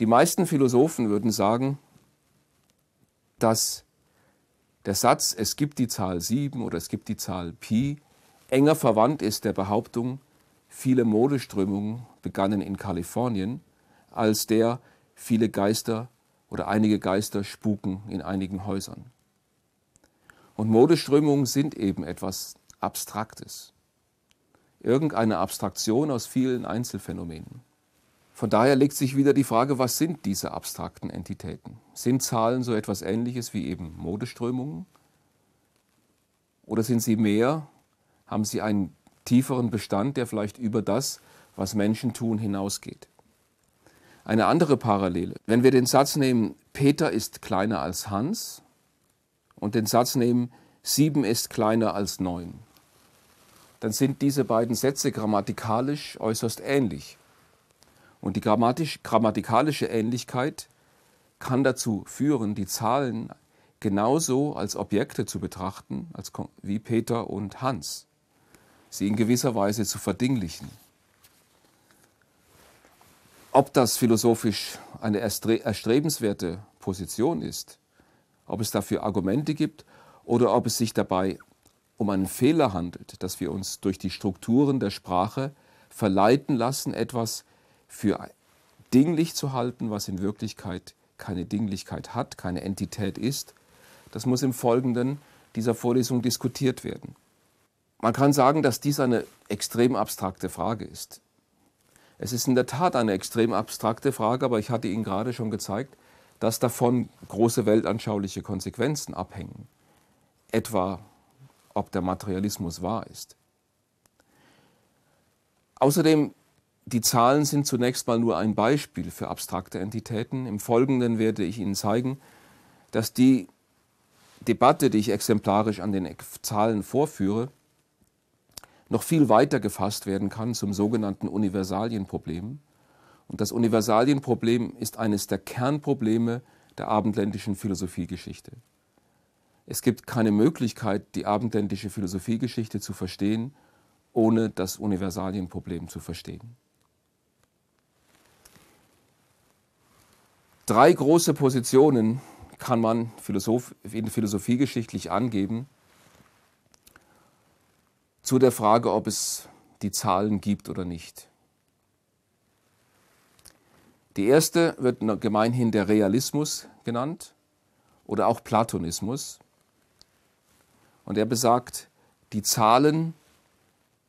Die meisten Philosophen würden sagen, dass der Satz, es gibt die Zahl 7 oder es gibt die Zahl Pi, enger verwandt ist der Behauptung, viele Modeströmungen begannen in Kalifornien, als der viele Geister oder einige Geister spuken in einigen Häusern. Und Modeströmungen sind eben etwas Abstraktes. Irgendeine Abstraktion aus vielen Einzelfänomenen. Von daher legt sich wieder die Frage, was sind diese abstrakten Entitäten? Sind Zahlen so etwas Ähnliches wie eben Modeströmungen? Oder sind sie mehr? Haben sie einen tieferen Bestand, der vielleicht über das, was Menschen tun, hinausgeht? Eine andere Parallele. Wenn wir den Satz nehmen, Peter ist kleiner als Hans und den Satz nehmen, sieben ist kleiner als neun, dann sind diese beiden Sätze grammatikalisch äußerst ähnlich. Und die grammatisch, grammatikalische Ähnlichkeit kann dazu führen, die Zahlen genauso als Objekte zu betrachten, als, wie Peter und Hans, sie in gewisser Weise zu verdinglichen. Ob das philosophisch eine erstrebenswerte Position ist, ob es dafür Argumente gibt oder ob es sich dabei um einen Fehler handelt, dass wir uns durch die Strukturen der Sprache verleiten lassen, etwas für dinglich zu halten, was in Wirklichkeit keine Dinglichkeit hat, keine Entität ist, das muss im Folgenden dieser Vorlesung diskutiert werden. Man kann sagen, dass dies eine extrem abstrakte Frage ist. Es ist in der Tat eine extrem abstrakte Frage, aber ich hatte Ihnen gerade schon gezeigt, dass davon große weltanschauliche Konsequenzen abhängen. Etwa, ob der Materialismus wahr ist. Außerdem die Zahlen sind zunächst mal nur ein Beispiel für abstrakte Entitäten. Im Folgenden werde ich Ihnen zeigen, dass die Debatte, die ich exemplarisch an den Zahlen vorführe, noch viel weiter gefasst werden kann zum sogenannten Universalienproblem. Und das Universalienproblem ist eines der Kernprobleme der abendländischen Philosophiegeschichte. Es gibt keine Möglichkeit, die abendländische Philosophiegeschichte zu verstehen, ohne das Universalienproblem zu verstehen. Drei große Positionen kann man Philosoph in philosophiegeschichtlich angeben zu der Frage, ob es die Zahlen gibt oder nicht. Die erste wird gemeinhin der Realismus genannt oder auch Platonismus. Und er besagt, die Zahlen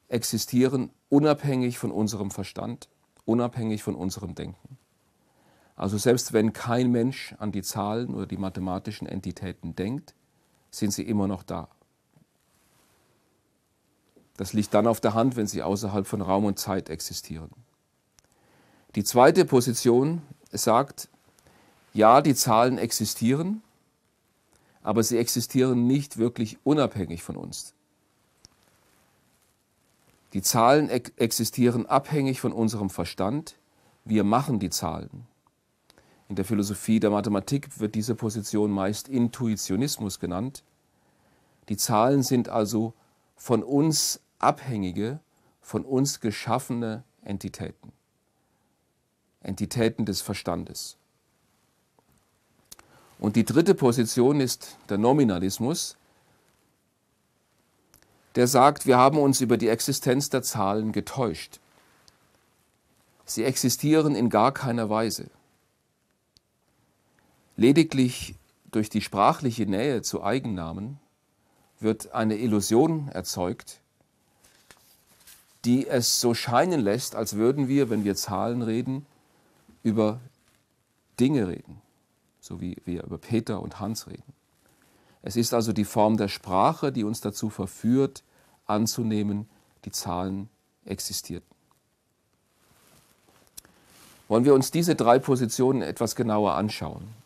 existieren unabhängig von unserem Verstand, unabhängig von unserem Denken. Also selbst wenn kein Mensch an die Zahlen oder die mathematischen Entitäten denkt, sind sie immer noch da. Das liegt dann auf der Hand, wenn sie außerhalb von Raum und Zeit existieren. Die zweite Position sagt, ja, die Zahlen existieren, aber sie existieren nicht wirklich unabhängig von uns. Die Zahlen e-, existieren abhängig von unserem Verstand. Wir machen die Zahlen. In der Philosophie der Mathematik wird diese Position meist Intuitionismus genannt. Die Zahlen sind also von uns abhängige, von uns geschaffene Entitäten. Entitäten des Verstandes. Und die dritte Position ist der Nominalismus, der sagt, wir haben uns über die Existenz der Zahlen getäuscht. Sie existieren in gar keiner Weise. Lediglich durch die sprachliche Nähe zu Eigennamen wird eine Illusion erzeugt, die es so scheinen lässt, als würden wir, wenn wir Zahlen reden, über Dinge reden, so wie wir über Peter und Hans reden. Es ist also die Form der Sprache, die uns dazu verführt, anzunehmen, die Zahlen existierten. Wollen wir uns diese drei Positionen etwas genauer anschauen.